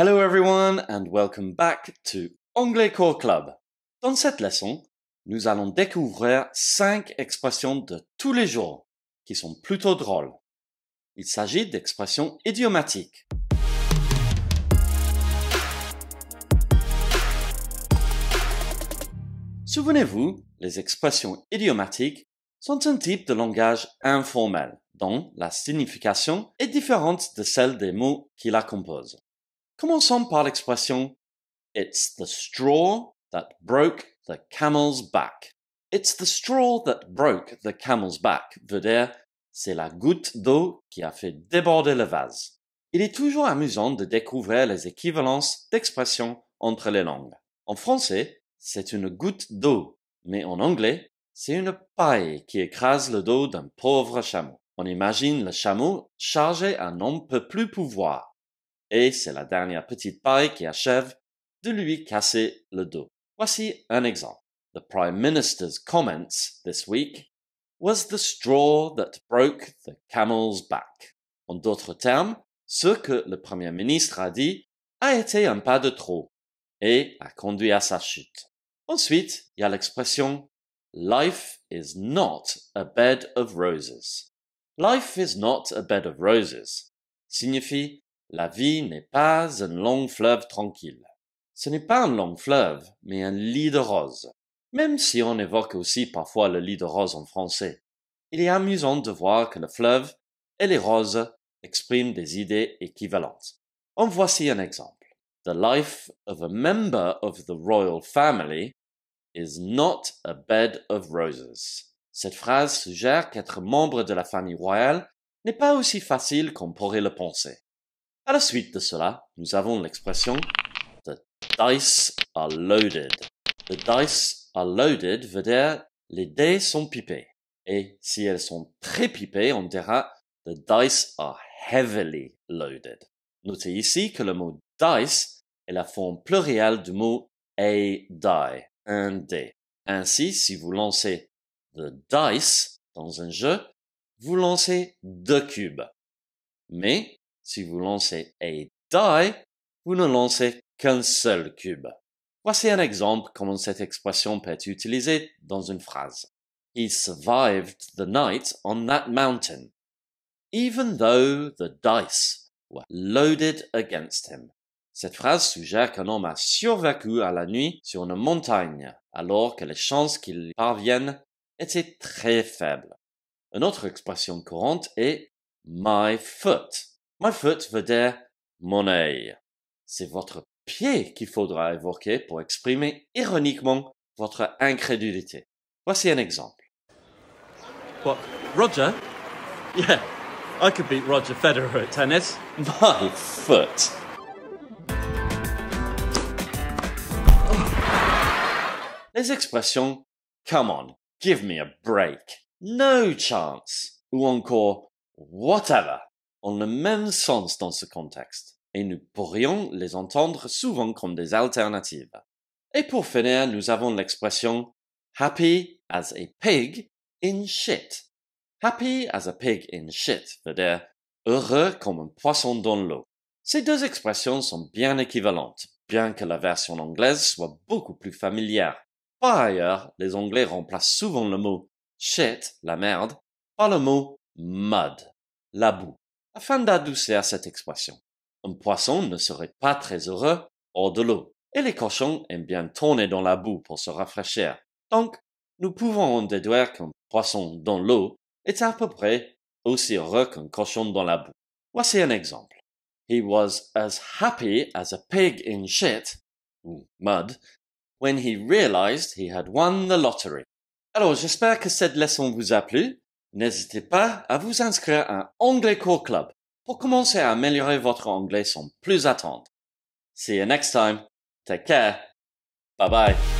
Hello everyone and welcome back to Anglais Core Club. Dans cette leçon, nous allons découvrir cinq expressions de tous les jours qui sont plutôt drôles. Il s'agit d'expressions idiomatiques. Souvenez-vous, les expressions idiomatiques sont un type de langage informel dont la signification est différente de celle des mots qui la composent. Commençons par l'expression It's the straw that broke the camel's back. It's the straw that broke the camel's back veut dire c'est la goutte d'eau qui a fait déborder le vase. Il est toujours amusant de découvrir les équivalences d'expressions entre les langues. En français, c'est une goutte d'eau, mais en anglais, c'est une paille qui écrase le dos d'un pauvre chameau. On imagine le chameau chargé à n'en peut plus pouvoir et c'est la dernière petite paille qui achève de lui casser le dos. Voici un exemple. The Prime Minister's comments this week was the straw that broke the camel's back. En d'autres termes, ce que le Premier ministre a dit a été un pas de trop et a conduit à sa chute. Ensuite, il y a l'expression Life is not a bed of roses. Life is not a bed of roses signifie la vie n'est pas un long fleuve tranquille. Ce n'est pas un long fleuve, mais un lit de roses. Même si on évoque aussi parfois le lit de rose en français, il est amusant de voir que le fleuve et les roses expriment des idées équivalentes. En voici un exemple. The life of a member of the royal family is not a bed of roses. Cette phrase suggère qu'être membre de la famille royale n'est pas aussi facile qu'on pourrait le penser. À la suite de cela, nous avons l'expression The dice are loaded. The dice are loaded veut dire les dés sont pipés. Et si elles sont très pipées, on dira The dice are heavily loaded. Notez ici que le mot dice est la forme plurielle du mot a die, un dé. Ainsi, si vous lancez the dice dans un jeu, vous lancez deux cubes. Mais si vous lancez a die, vous ne lancez qu'un seul cube. Voici un exemple comment cette expression peut être utilisée dans une phrase. He survived the night on that mountain, even though the dice were loaded against him. Cette phrase suggère qu'un homme a survécu à la nuit sur une montagne, alors que les chances qu'il parvienne étaient très faibles. Une autre expression courante est my foot, My foot veut dire mon œil. C'est votre pied qu'il faudra évoquer pour exprimer ironiquement votre incrédulité. Voici un exemple. What, Roger? Yeah, I could beat Roger Federer at tennis. My foot. Les expressions Come on, give me a break, No chance, ou encore Whatever le même sens dans ce contexte, et nous pourrions les entendre souvent comme des alternatives. Et pour finir, nous avons l'expression happy as a pig in shit. Happy as a pig in shit veut dire heureux comme un poisson dans l'eau. Ces deux expressions sont bien équivalentes, bien que la version anglaise soit beaucoup plus familière. Par ailleurs, les Anglais remplacent souvent le mot shit, la merde, par le mot mud, la boue afin d'adoucir cette expression. Un poisson ne serait pas très heureux hors de l'eau, et les cochons aiment bien tourner dans la boue pour se rafraîchir. Donc, nous pouvons en déduire qu'un poisson dans l'eau est à peu près aussi heureux qu'un cochon dans la boue. Voici un exemple. He was as happy as a pig in shit, mud, when he realized he had won the lottery. Alors, j'espère que cette leçon vous a plu N'hésitez pas à vous inscrire à Anglais Club pour commencer à améliorer votre anglais sans plus attendre. See you next time. Take care. Bye bye.